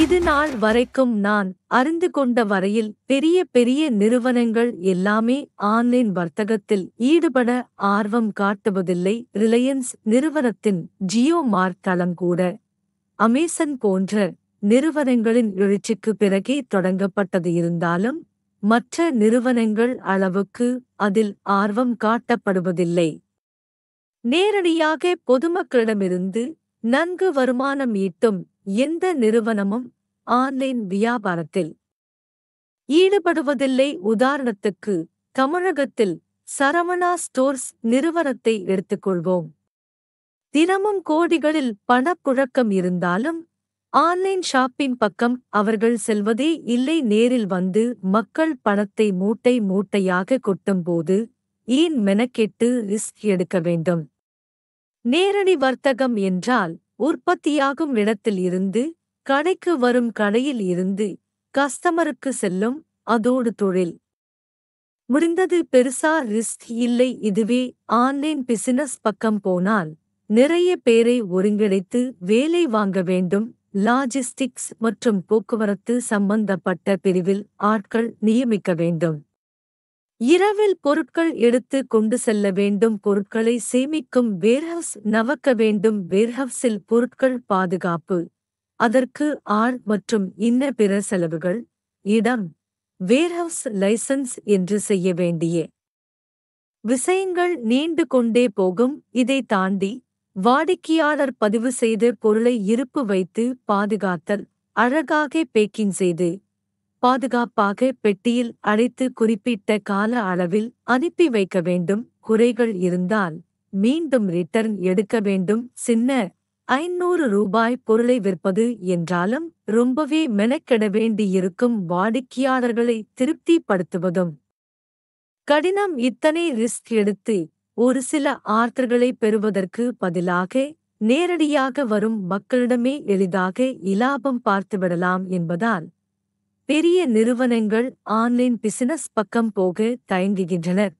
இது நாள் வரைக்கும் நான் அறிந்து கொண்ட வரையில் பெரிய பெரிய நிறுவனங்கள் எல்லாமே ஆன்லைன் வர்த்தகத்தில் ஈடுபட ஆர்வம் காட்டுவதில்லை ரிலையன்ஸ் நிறுவனத்தின் ஜியோ மார்க் தளங்கூட அமேசன் போன்ற நிறுவனங்களின் எழுச்சிக்கு பிறகே தொடங்கப்பட்டது இருந்தாலும் மற்ற நிறுவனங்கள் அளவுக்கு அதில் ஆர்வம் காட்டப்படுவதில்லை நேரடியாக பொதுமக்களிடமிருந்து நன்கு வருமானம் ஈட்டும் எந்த நிறுவனமும் ஆன்லைன் வியாபாரத்தில் ஈடுபடுவதில்லை உதாரணத்துக்கு தமிழகத்தில் சரவணா ஸ்டோர்ஸ் நிறுவனத்தை எடுத்துக்கொள்வோம் தினமும் கோடிகளில் பணப்புழக்கம் இருந்தாலும் ஆன்லைன் ஷாப்பிங் பக்கம் அவர்கள் செல்வதே இல்லை நேரில் வந்து மக்கள் பணத்தை மூட்டை மூட்டையாக கொட்டும்போது ஏன் மெனக்கெட்டு ரிஸ்க் எடுக்க வேண்டும் நேரடி வர்த்தகம் என்றால் உற்பத்தியாகும் இடத்தில் இருந்து கடைக்கு வரும் கடையில் இருந்து கஸ்டமருக்கு செல்லும் அதோடு தொழில் முடிந்தது பெருசா ரிஸ்க் இல்லை இதுவே ஆன்லைன் பிசினஸ் பக்கம் போனால் நிறைய பேரை ஒருங்கிணைத்து வேலை வாங்க வேண்டும் லாஜிஸ்டிக்ஸ் மற்றும் போக்குவரத்து சம்பந்தப்பட்ட பிரிவில் ஆட்கள் நியமிக்க வேண்டும் இரவில் பொருட்கள் எடுத்து கொண்டு செல்ல வேண்டும் பொருட்களை சேமிக்கும் வேர்ஹவுஸ் நவக்க வேண்டும் வேர்ஹவுஸில் பொருட்கள் பாதுகாப்பு அதற்கு ஆள் மற்றும் இன்ன பிற செலவுகள் இடம் வேர்ஹவுஸ் லைசன்ஸ் என்று செய்ய வேண்டிய விஷயங்கள் நீண்டு கொண்டே போகும் இதை தாண்டி வாடிக்கையாளர் பதிவு செய்து பொருளை இருப்பு வைத்து பாதுகாத்தல் அழகாக பேக்கிங் செய்து பாதுகாப்பாக பெட்டியில் அடைத்து குறிப்பிட்ட கால அளவில் அனுப்பி வைக்க வேண்டும் குறைகள் இருந்தால் மீண்டும் ரிட்டர்ன் எடுக்க வேண்டும் சின்ன ஐநூறு ரூபாய் பொருளை விற்பது என்றாலும் ரொம்பவே மெனக்கெட வேண்டியிருக்கும் வாடிக்கையாளர்களை திருப்திப்படுத்துவதும் கடினம் இத்தனை ரிஸ்க் எடுத்து ஒரு சில ஆர்த்தர்களை பெறுவதற்கு பதிலாக நேரடியாக வரும் மக்களிடமே எளிதாக இலாபம் பார்த்துவிடலாம் என்பதால் பெரிய நிறுவனங்கள் ஆன்லைன் பிசினஸ் பக்கம் போக தயங்குகின்றனர்